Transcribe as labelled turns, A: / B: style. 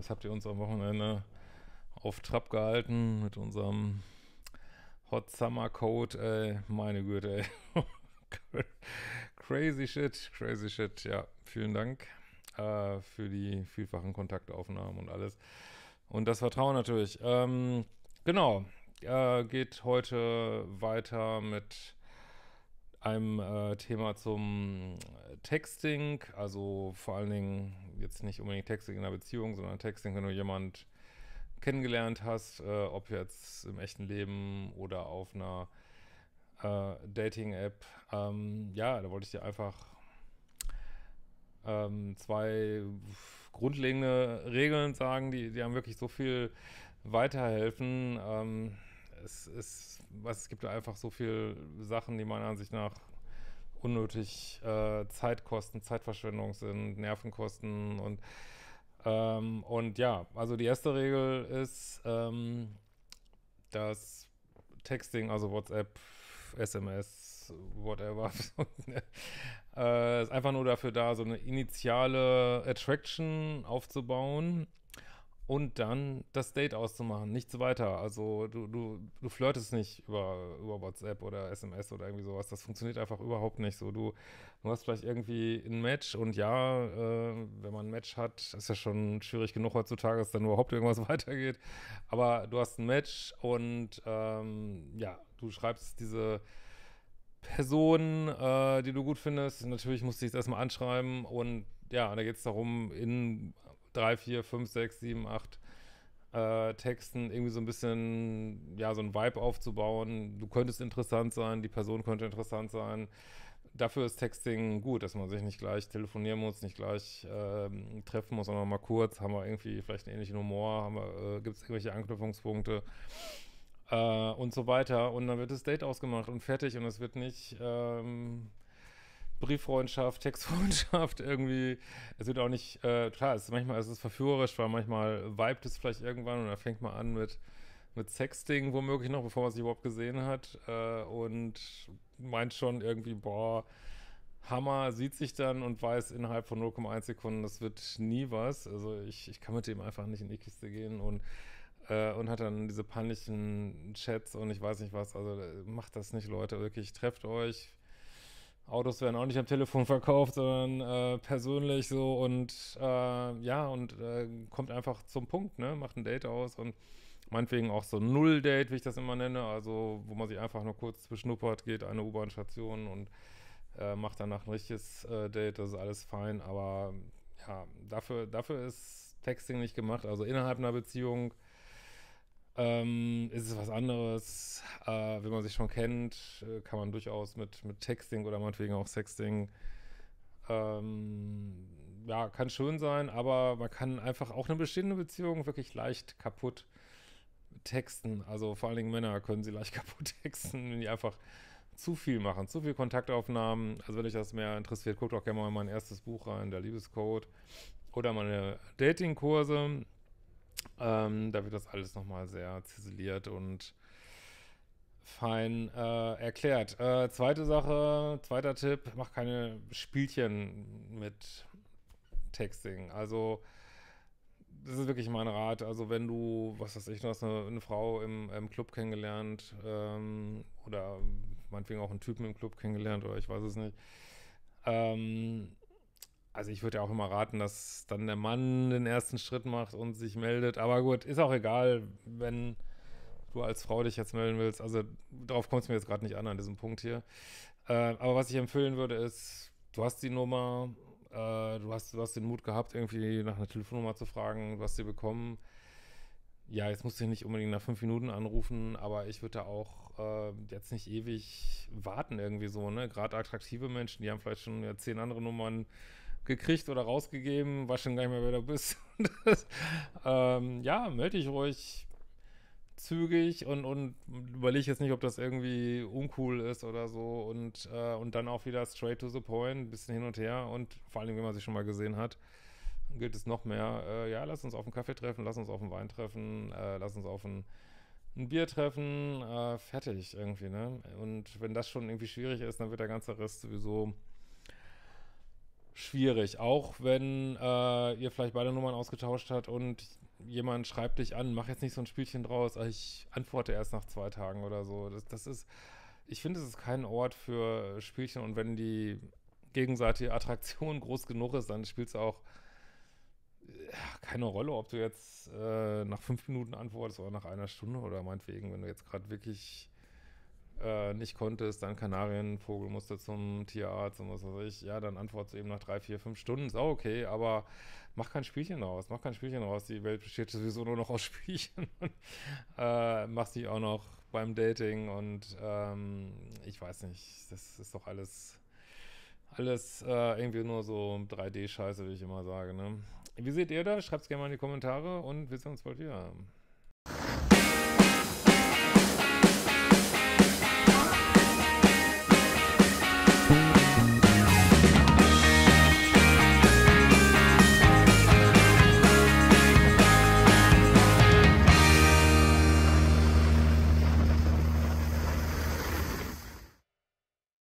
A: was habt ihr uns am Wochenende auf Trab gehalten mit unserem Hot Summer Code? Ey, meine Güte, ey. crazy shit, crazy shit. Ja, vielen Dank äh, für die vielfachen Kontaktaufnahmen und alles. Und das Vertrauen natürlich. Ähm, genau, äh, geht heute weiter mit einem äh, Thema zum Texting, also vor allen Dingen, jetzt nicht unbedingt Texting in einer Beziehung, sondern Texting, wenn du jemand kennengelernt hast, äh, ob jetzt im echten Leben oder auf einer äh, Dating-App. Ähm, ja, da wollte ich dir einfach ähm, zwei grundlegende Regeln sagen, die, die haben wirklich so viel weiterhelfen. Ähm, es, es, was, es gibt einfach so viele Sachen, die meiner Ansicht nach unnötig äh, Zeit Zeitverschwendung sind, Nervenkosten und ähm, und ja, also die erste Regel ist, ähm, dass Texting, also WhatsApp, SMS, whatever, äh, ist einfach nur dafür da, so eine initiale Attraction aufzubauen und dann das Date auszumachen, nichts weiter. Also du, du, du flirtest nicht über, über WhatsApp oder SMS oder irgendwie sowas. Das funktioniert einfach überhaupt nicht so. Du, du hast vielleicht irgendwie ein Match und ja, äh, wenn man ein Match hat, ist ja schon schwierig genug heutzutage, dass dann überhaupt irgendwas weitergeht. Aber du hast ein Match und ähm, ja, du schreibst diese Person, äh, die du gut findest. Natürlich musst du dich das erstmal anschreiben und ja, da geht es darum, in drei, vier, fünf, sechs, sieben, acht äh, Texten irgendwie so ein bisschen, ja, so ein Vibe aufzubauen. Du könntest interessant sein, die Person könnte interessant sein. Dafür ist Texting gut, dass man sich nicht gleich telefonieren muss, nicht gleich äh, treffen muss, sondern mal kurz, haben wir irgendwie vielleicht einen ähnlichen Humor, äh, gibt es irgendwelche Anknüpfungspunkte äh, und so weiter. Und dann wird das Date ausgemacht und fertig und es wird nicht ähm, Brieffreundschaft, Textfreundschaft irgendwie. Es wird auch nicht, äh, klar, es ist manchmal es ist verführerisch, weil manchmal vibet es vielleicht irgendwann und dann fängt man an mit, mit Sexting womöglich noch, bevor man sich überhaupt gesehen hat äh, und meint schon irgendwie, boah, Hammer, sieht sich dann und weiß innerhalb von 0,1 Sekunden, das wird nie was. Also ich, ich kann mit dem einfach nicht in die Kiste gehen und äh, und hat dann diese panischen Chats und ich weiß nicht was. Also äh, macht das nicht, Leute, wirklich, trefft euch, Autos werden auch nicht am Telefon verkauft, sondern äh, persönlich so und äh, ja, und äh, kommt einfach zum Punkt, ne? Macht ein Date aus und meinetwegen auch so ein Null-Date, wie ich das immer nenne, also wo man sich einfach nur kurz beschnuppert, geht eine U-Bahn-Station und äh, macht danach ein richtiges äh, Date, das ist alles fein, aber ja, dafür, dafür ist Texting nicht gemacht, also innerhalb einer Beziehung ähm, ist es was anderes. Äh, wenn man sich schon kennt, äh, kann man durchaus mit, mit Texting oder meinetwegen auch Sexting ähm, ja, kann schön sein, aber man kann einfach auch eine bestehende Beziehung wirklich leicht kaputt texten. Also vor allen Dingen Männer können sie leicht kaputt texten, wenn die einfach zu viel machen, zu viel Kontaktaufnahmen. Also wenn euch das mehr interessiert, guckt auch gerne mal in mein erstes Buch rein, der Liebescode oder meine Datingkurse. Ähm, da wird das alles nochmal sehr ziseliert und fein äh, erklärt. Äh, zweite Sache, zweiter Tipp, mach keine Spielchen mit Texting. Also, das ist wirklich mein Rat. Also, wenn du, was weiß ich, du hast eine, eine Frau im, im, Club kennengelernt ähm, oder meinetwegen auch einen Typen im Club kennengelernt oder ich weiß es nicht. Ähm, also ich würde ja auch immer raten, dass dann der Mann den ersten Schritt macht und sich meldet. Aber gut, ist auch egal, wenn du als Frau dich jetzt melden willst. Also darauf kommt es mir jetzt gerade nicht an, an diesem Punkt hier. Äh, aber was ich empfehlen würde, ist, du hast die Nummer, äh, du, hast, du hast den Mut gehabt, irgendwie nach einer Telefonnummer zu fragen, du hast sie bekommen. Ja, jetzt musst du nicht unbedingt nach fünf Minuten anrufen, aber ich würde da auch äh, jetzt nicht ewig warten irgendwie so, ne? Gerade attraktive Menschen, die haben vielleicht schon ja, zehn andere Nummern, gekriegt oder rausgegeben, weiß schon gar nicht mehr, wer du bist. das, ähm, ja, melde dich ruhig zügig und, und überlege jetzt nicht, ob das irgendwie uncool ist oder so und, äh, und dann auch wieder straight to the point, ein bisschen hin und her und vor allem, wenn man sich schon mal gesehen hat, gilt es noch mehr, äh, ja, lass uns auf einen Kaffee treffen, lass uns auf einen Wein treffen, äh, lass uns auf einen ein Bier treffen, äh, fertig irgendwie, ne? Und wenn das schon irgendwie schwierig ist, dann wird der ganze Rest sowieso schwierig, auch wenn äh, ihr vielleicht beide Nummern ausgetauscht habt und jemand schreibt dich an, mach jetzt nicht so ein Spielchen draus, also ich antworte erst nach zwei Tagen oder so. Das, das ist, ich finde, es ist kein Ort für Spielchen und wenn die gegenseitige Attraktion groß genug ist, dann spielt es auch äh, keine Rolle, ob du jetzt äh, nach fünf Minuten antwortest oder nach einer Stunde oder meinetwegen, wenn du jetzt gerade wirklich äh, nicht konntest, dann Kanarienvogel musste zum Tierarzt und was weiß ich, ja, dann antwortest du eben nach drei, vier, fünf Stunden, ist auch okay, aber mach kein Spielchen raus, mach kein Spielchen raus, die Welt besteht sowieso nur noch aus Spielchen äh, machst dich auch noch beim Dating und ähm, ich weiß nicht, das ist doch alles alles äh, irgendwie nur so 3D-Scheiße, wie ich immer sage, ne? Wie seht ihr das? es gerne mal in die Kommentare und wir sehen uns bald wieder.